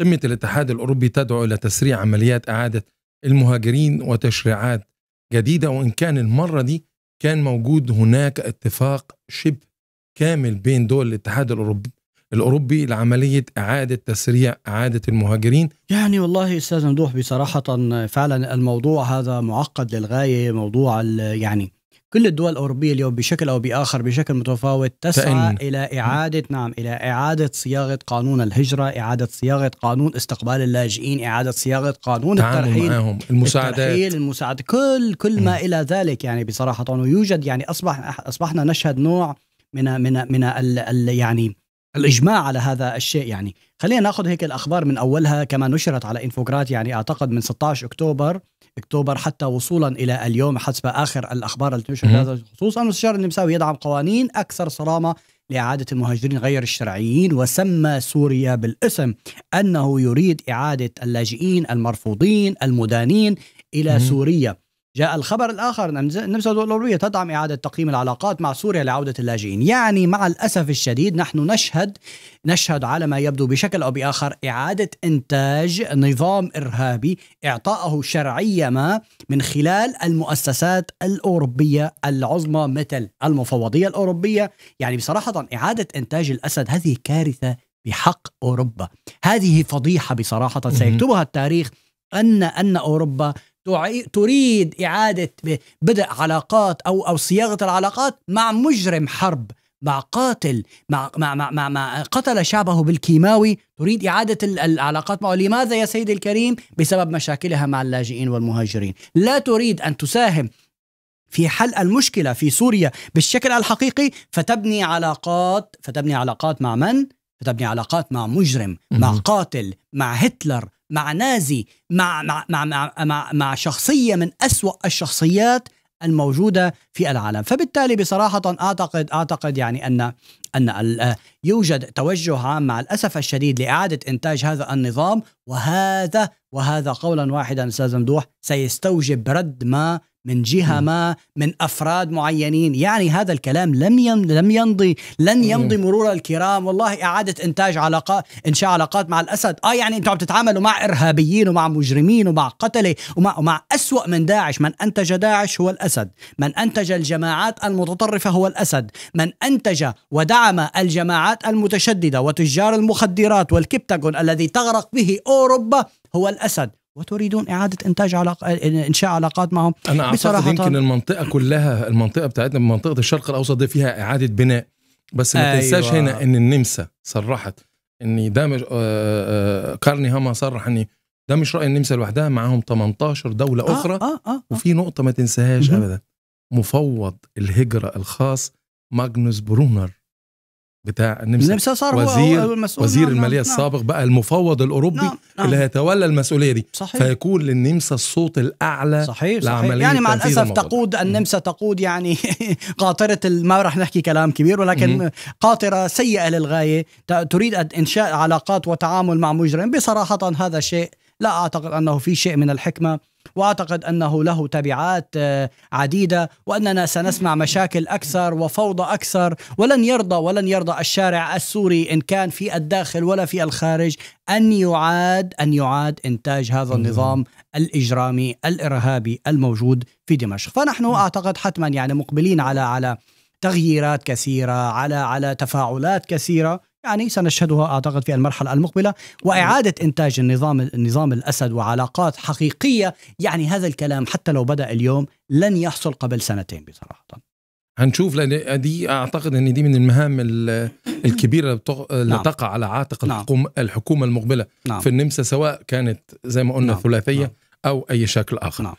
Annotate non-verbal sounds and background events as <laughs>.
قمة الاتحاد الأوروبي تدعو إلى تسريع عمليات إعادة المهاجرين وتشريعات جديدة وإن كان المرة دي كان موجود هناك اتفاق شبه كامل بين دول الاتحاد الأوروبي الأوروبي لعملية إعادة تسريع إعادة المهاجرين يعني والله أستاذ ممدوح بصراحة فعلا الموضوع هذا معقد للغاية موضوع يعني كل الدول الأوروبية اليوم بشكل أو بآخر بشكل متفاوت تسعى فإن. إلى إعادة نعم إلى إعادة صياغة قانون الهجرة إعادة صياغة قانون استقبال اللاجئين إعادة صياغة قانون الترحيل معهم. المساعدات الترحيل المساعدة كل كل ما م. إلى ذلك يعني بصراحة ويوجد يعني أصبح أصبحنا نشهد نوع من من من ال ال يعني الاجماع على هذا الشيء يعني خلينا ناخذ هيك الاخبار من اولها كما نشرت على انفوجرات يعني اعتقد من 16 اكتوبر اكتوبر حتى وصولا الى اليوم حسب اخر الاخبار التي نشرت هذا خصوصا المستشار النمساوي يدعم قوانين اكثر صرامه لإعادة المهاجرين غير الشرعيين وسمى سوريا بالاسم أنه يريد إعادة اللاجئين المرفوضين المدانين إلى مم. سوريا جاء الخبر الآخر أن نعم، النمسا الاوروبيه تدعم إعادة تقييم العلاقات مع سوريا لعودة اللاجئين يعني مع الأسف الشديد نحن نشهد نشهد على ما يبدو بشكل أو بآخر إعادة إنتاج نظام إرهابي إعطائه شرعية ما من خلال المؤسسات الأوروبية العظمى مثل المفوضية الأوروبية يعني بصراحة إعادة إنتاج الأسد هذه كارثة بحق أوروبا هذه فضيحة بصراحة سيكتبها التاريخ أن أن أوروبا تريد إعادة بدء علاقات أو أو صياغة العلاقات مع مجرم حرب مع قاتل مع مع مع, مع, مع قتل شعبه بالكيماوي تريد إعادة العلاقات معه لماذا يا سيدي الكريم بسبب مشاكلها مع اللاجئين والمهاجرين لا تريد أن تساهم في حل المشكلة في سوريا بالشكل الحقيقي فتبني علاقات فتبني علاقات مع من؟ فتبني علاقات مع مجرم مع قاتل مع هتلر مع نازي مع مع مع مع, مع, مع شخصيه من أسوأ الشخصيات الموجوده في العالم، فبالتالي بصراحه اعتقد اعتقد يعني ان ان يوجد توجه عام مع الاسف الشديد لاعاده انتاج هذا النظام وهذا وهذا قولا واحدا استاذ ممدوح سيستوجب رد ما من جهه م. ما من افراد معينين يعني هذا الكلام لم لم يمضي لن يمضي مرور الكرام والله اعاده انتاج علاقات انشاء علاقات مع الاسد اه يعني انتم عم تتعاملوا مع ارهابيين ومع مجرمين ومع قتله ومع ومع اسوا من داعش من انتج داعش هو الاسد من انتج الجماعات المتطرفه هو الاسد من انتج ودعم الجماعات المتشدده وتجار المخدرات والكبتاغون الذي تغرق به اوروبا هو الاسد وتريدون اعاده انتاج علاق... انشاء علاقات معهم انا اعتقد يمكن المنطقه كلها المنطقه بتاعتنا منطقه الشرق الاوسط دي فيها اعاده بناء بس ما أيوة. تنساش هنا ان النمسا صرحت ان ده مش كارني آه، آه، هاما صرح ان ده مش راي النمسا لوحدها معاهم 18 دوله آه اخرى آه آه آه. وفي نقطه ما تنساهاش ابدا مفوض الهجره الخاص ماجنوس برونر بتاع النمسا النمسا صار وزير هو المسؤول وزير نعم الماليه نعم،, نعم السابق بقى المفوض الاوروبي نعم نعم اللي هيتولى المسؤوليه دي صحيح فيكون للنمسا الصوت الاعلى صحيح صحيح يعني مع الاسف تقود النمسا تقود يعني <laughs> قاطره ما راح نحكي كلام كبير ولكن قاطره سيئه للغايه تريد انشاء علاقات وتعامل مع مجرم بصراحه هذا شيء لا اعتقد انه في شيء من الحكمه واعتقد انه له تبعات آه، عديده واننا سنسمع مشاكل اكثر وفوضى اكثر ولن يرضى ولن يرضى الشارع السوري ان كان في الداخل ولا في الخارج ان يعاد ان يعاد انتاج هذا النظام الاجرامي الارهابي الموجود في دمشق فنحن اعتقد حتما يعني مقبلين على على تغييرات كثيره على على تفاعلات كثيره يعني سنشهدها اعتقد في المرحله المقبله واعاده انتاج النظام نظام الاسد وعلاقات حقيقيه يعني هذا الكلام حتى لو بدا اليوم لن يحصل قبل سنتين بصراحه هنشوف لان دي اعتقد ان دي من المهام الكبيره اللي نعم. تقع على عاتق نعم. الحكومه المقبله نعم. في النمسا سواء كانت زي ما قلنا نعم. ثلاثيه نعم. او اي شكل اخر نعم.